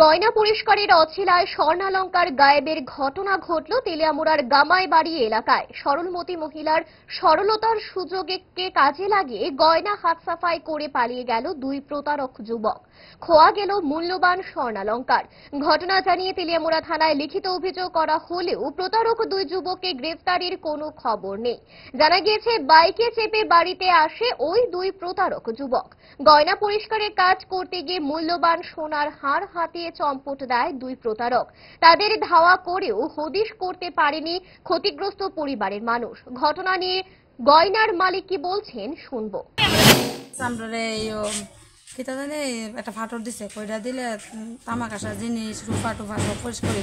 গয়না পরিষ্কারের অছিলায় স্বর্ণালঙ্কার গায়েবের ঘটনা ঘটল তেলিয়ামুড়ার গামায় বাড়ি এলাকায় সরলমতি মহিলার সরলতার সুযোগকে কাজে লাগিয়ে গয়না হাত সাফাই করে পালিয়ে গেল দুই প্রতারক যুবক খোয়া গেল মূল্যবান স্বর্ণালঙ্কার ঘটনা জানিয়ে তেলিয়ামুড়া থানায় লিখিত অভিযোগ করা হলেও প্রতারক দুই যুবককে গ্রেফতারির কোনো খবর নেই জানা গিয়েছে বাইকে চেপে বাড়িতে আসে ওই দুই প্রতারক যুবক গয়না পরিষ্কারের কাজ করতে গিয়ে মূল্যবান সোনার হার হাতে দিয়ে চম্পট দেয় দুই প্রতারক তাদের ধাওয়া করেও হদিশ করতে পারেনি ক্ষতিগ্রস্ত পরিবারের মানুষ ঘটনা নিয়ে গয়নার মালিক কি বলছেন শুনবো কিতা একটা ফাটর দিছে কইরা দিলে তামাক আসা জিনিস রুফা টুফা সব পরিষ্কার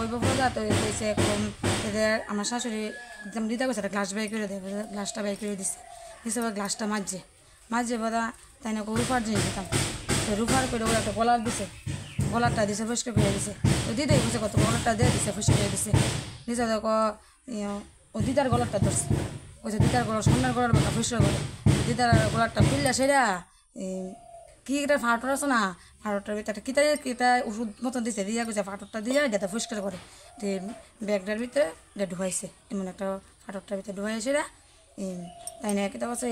ওই বাবা তো কইছে এরকম এদের আমার শাশুড়ি যেমন দিদা কইছে গ্লাস বাই করে দেয় গ্লাসটা বাই করে দিছে দিছে গ্লাসটা মাজছে মাঝে বোধা তাই না রুফার জিনিস দিতাম দিছে রুফার করে ওরা একটা গলার দিছে গলারটা দিছে পরিষ্কার করে দিছে তো দিদাই বুঝে কত গলারটা দিয়ে দিছে পরিষ্কার করে দিছে দিছে দেখো ও দিদার গলারটা ধরছে ওই যে দিদার গলার সন্ধ্যার গলার বাঁকা পরিষ্কার করে দিদার গলারটা খুললা সেটা কি এটা ফাটর আছে না ফাটরটার ভিতরে কিতা কিতা ওষুধ মতন দিছে দিয়া গেছে ফাটরটা দিয়া এটা পরিষ্কার করে ব্যাগটার ভিতরে এটা ঢুকাইছে এমন একটা ফাটরটার ভিতরে ঢুকাইছে এটা তাই না কিতা বলছে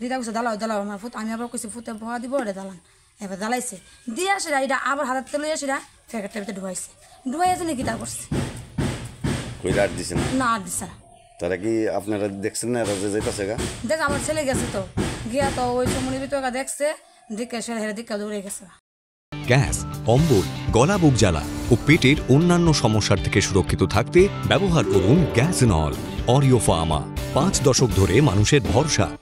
দিদা কইছে দালাও দালাও আমার ফুত আমি আবার কইছি ফুতে ভয়া দিব এটা দালান এবার জ্বালাইছে দিয়ে সেটা এটা আবার হাতের তেলে সেটা প্যাকেটটার ভিতরে ঢুকাইছে ঢুকাই নাকি তা করছে আর দিছে না না আর দিছে না তারা কি আপনারা দেখছেন না রাজে যাইতাছে গা দেখ আমার ছেলে গেছে তো গিয়া তো ওই সমুনি ভিতরে দেখছে দিকে সে হেরে দিকে দৌড়ে গেছে গ্যাস অম্বল গলা বুক জ্বালা ও পেটের অন্যান্য সমস্যার থেকে সুরক্ষিত থাকতে ব্যবহার করুন গ্যাস নল অরিও ফার্মা পাঁচ দশক ধরে মানুষের ভরসা